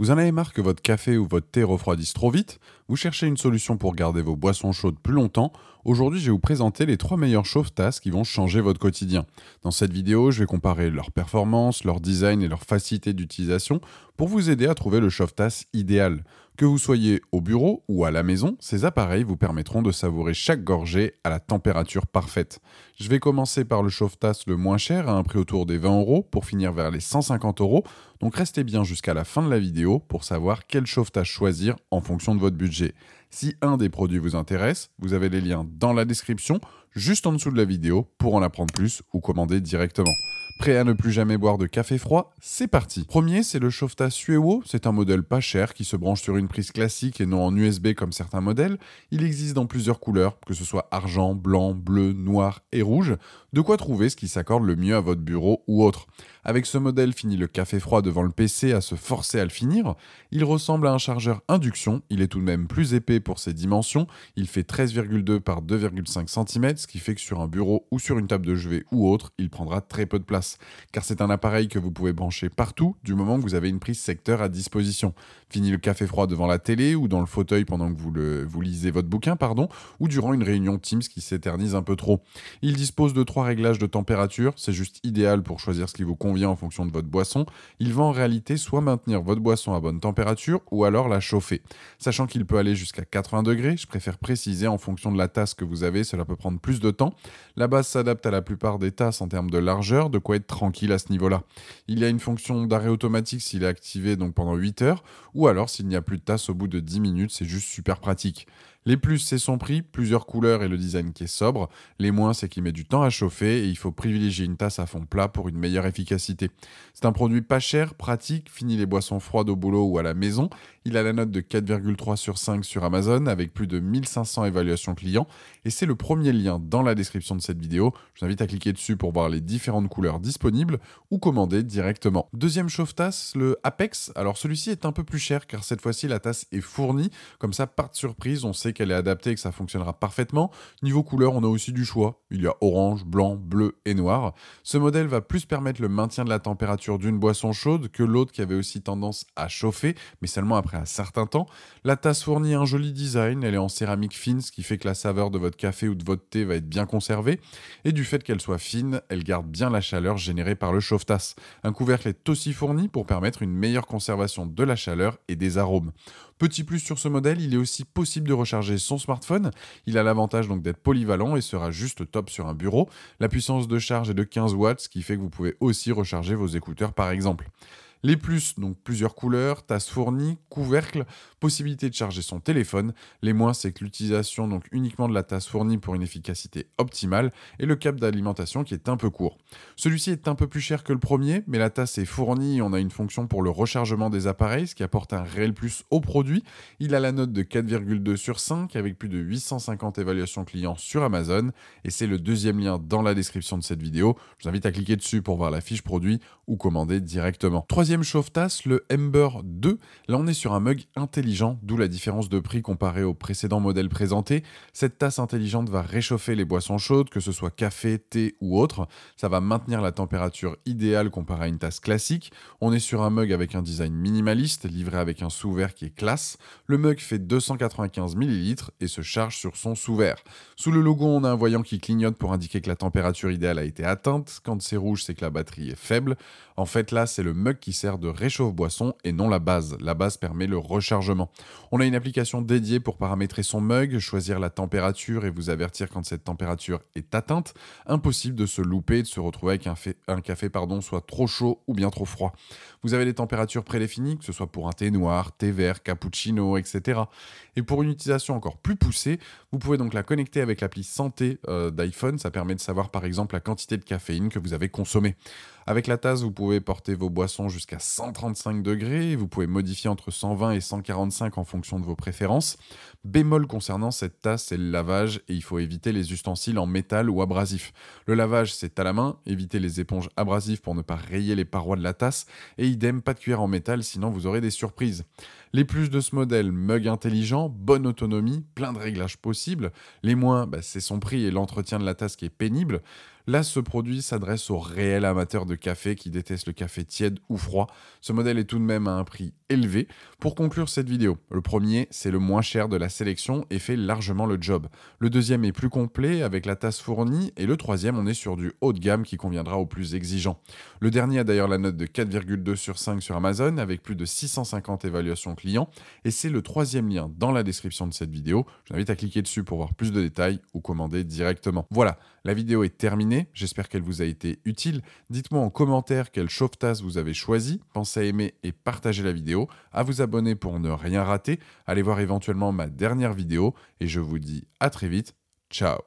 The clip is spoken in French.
Vous en avez marre que votre café ou votre thé refroidisse trop vite vous cherchez une solution pour garder vos boissons chaudes plus longtemps Aujourd'hui, je vais vous présenter les 3 chauffe-tasses qui vont changer votre quotidien. Dans cette vidéo, je vais comparer leur performance, leur design et leur facilité d'utilisation pour vous aider à trouver le chauffe-tasse idéal. Que vous soyez au bureau ou à la maison, ces appareils vous permettront de savourer chaque gorgée à la température parfaite. Je vais commencer par le chauffe-tasse le moins cher à un prix autour des 20 euros pour finir vers les 150 euros, donc restez bien jusqu'à la fin de la vidéo pour savoir quel chauffe-tasse choisir en fonction de votre budget. Si un des produits vous intéresse, vous avez les liens dans la description, juste en dessous de la vidéo, pour en apprendre plus ou commander directement. Prêt à ne plus jamais boire de café froid C'est parti Premier, c'est le Shofta Suewo. C'est un modèle pas cher qui se branche sur une prise classique et non en USB comme certains modèles. Il existe dans plusieurs couleurs, que ce soit argent, blanc, bleu, noir et rouge. De quoi trouver ce qui s'accorde le mieux à votre bureau ou autre. Avec ce modèle, finit le café froid devant le PC à se forcer à le finir. Il ressemble à un chargeur induction, il est tout de même plus épais pour ses dimensions, il fait 13,2 par 2,5 cm, ce qui fait que sur un bureau ou sur une table de chevet ou autre, il prendra très peu de place, car c'est un appareil que vous pouvez brancher partout du moment que vous avez une prise secteur à disposition. Fini le café froid devant la télé ou dans le fauteuil pendant que vous, vous lisez votre bouquin, pardon, ou durant une réunion Teams qui s'éternise un peu trop. Il dispose de trois réglages de température, c'est juste idéal pour choisir ce qui vous convient vient en fonction de votre boisson, il va en réalité soit maintenir votre boisson à bonne température ou alors la chauffer. Sachant qu'il peut aller jusqu'à 80 degrés, je préfère préciser en fonction de la tasse que vous avez, cela peut prendre plus de temps. La base s'adapte à la plupart des tasses en termes de largeur, de quoi être tranquille à ce niveau-là. Il y a une fonction d'arrêt automatique s'il est activé donc pendant 8 heures, ou alors s'il n'y a plus de tasse au bout de 10 minutes, c'est juste super pratique. Les plus, c'est son prix, plusieurs couleurs et le design qui est sobre. Les moins, c'est qu'il met du temps à chauffer et il faut privilégier une tasse à fond plat pour une meilleure efficacité. C'est un produit pas cher, pratique, fini les boissons froides au boulot ou à la maison. Il a la note de 4,3 sur 5 sur Amazon avec plus de 1500 évaluations clients et c'est le premier lien dans la description de cette vidéo. Je vous invite à cliquer dessus pour voir les différentes couleurs disponibles ou commander directement. Deuxième chauffe-tasse, le Apex. Alors celui-ci est un peu plus cher car cette fois-ci la tasse est fournie. Comme ça, par surprise, on sait qu'elle est adaptée et que ça fonctionnera parfaitement. Niveau couleur, on a aussi du choix. Il y a orange, blanc, bleu et noir. Ce modèle va plus permettre le maintien de la température d'une boisson chaude que l'autre qui avait aussi tendance à chauffer, mais seulement après un certain temps. La tasse fournit un joli design, elle est en céramique fine, ce qui fait que la saveur de votre café ou de votre thé va être bien conservée. Et du fait qu'elle soit fine, elle garde bien la chaleur générée par le chauffe-tasse. Un couvercle est aussi fourni pour permettre une meilleure conservation de la chaleur et des arômes. Petit plus sur ce modèle, il est aussi possible de recharger son smartphone. Il a l'avantage donc d'être polyvalent et sera juste top sur un bureau. La puissance de charge est de 15 watts, ce qui fait que vous pouvez aussi recharger vos écouteurs par exemple. Les plus, donc plusieurs couleurs, tasse fournie, couvercle, possibilité de charger son téléphone. Les moins, c'est que l'utilisation donc uniquement de la tasse fournie pour une efficacité optimale et le câble d'alimentation qui est un peu court. Celui-ci est un peu plus cher que le premier, mais la tasse est fournie et on a une fonction pour le rechargement des appareils, ce qui apporte un réel plus au produit. Il a la note de 4,2 sur 5 avec plus de 850 évaluations clients sur Amazon et c'est le deuxième lien dans la description de cette vidéo. Je vous invite à cliquer dessus pour voir la fiche produit ou commander directement. Troisième chauffe-tasse, le Ember 2. Là, on est sur un mug intelligent, d'où la différence de prix comparé au précédent modèle présenté. Cette tasse intelligente va réchauffer les boissons chaudes, que ce soit café, thé ou autre. Ça va maintenir la température idéale comparée à une tasse classique. On est sur un mug avec un design minimaliste, livré avec un sous-verre qui est classe. Le mug fait 295 ml et se charge sur son sous-verre. Sous le logo, on a un voyant qui clignote pour indiquer que la température idéale a été atteinte. Quand c'est rouge, c'est que la batterie est faible. En fait, là, c'est le mug qui de réchauffe-boisson et non la base. La base permet le rechargement. On a une application dédiée pour paramétrer son mug, choisir la température et vous avertir quand cette température est atteinte. Impossible de se louper et de se retrouver avec un, café pardon, soit trop chaud ou bien trop froid. Vous avez des températures prédéfinies, que ce soit pour un thé noir, thé vert, cappuccino, etc. Et pour une utilisation encore plus poussée, vous pouvez donc la connecter avec l'appli santé euh, d'iPhone. Ça permet de savoir par exemple la quantité de caféine que vous avez consommée. Avec la tasse, vous pouvez porter vos boissons jusqu'à à 135 degrés, vous pouvez modifier entre 120 et 145 en fonction de vos préférences. Bémol concernant cette tasse, c'est le lavage et il faut éviter les ustensiles en métal ou abrasif. Le lavage, c'est à la main, évitez les éponges abrasives pour ne pas rayer les parois de la tasse et idem, pas de cuillère en métal sinon vous aurez des surprises. Les plus de ce modèle, mug intelligent, bonne autonomie, plein de réglages possibles. Les moins, bah, c'est son prix et l'entretien de la tasse qui est pénible. Là, ce produit s'adresse aux réels amateurs de café qui détestent le café tiède ou froid. Ce modèle est tout de même à un prix élevé. Pour conclure cette vidéo, le premier, c'est le moins cher de la sélection et fait largement le job. Le deuxième est plus complet avec la tasse fournie et le troisième, on est sur du haut de gamme qui conviendra aux plus exigeants. Le dernier a d'ailleurs la note de 4,2 sur 5 sur Amazon avec plus de 650 évaluations clients et c'est le troisième lien dans la description de cette vidéo. Je vous invite à cliquer dessus pour voir plus de détails ou commander directement. Voilà, la vidéo est terminée. J'espère qu'elle vous a été utile. Dites-moi en commentaire quelle chauffe vous avez choisi. Pensez à aimer et partager la vidéo, à vous abonner pour ne rien rater, allez voir éventuellement ma dernière vidéo et je vous dis à très vite. Ciao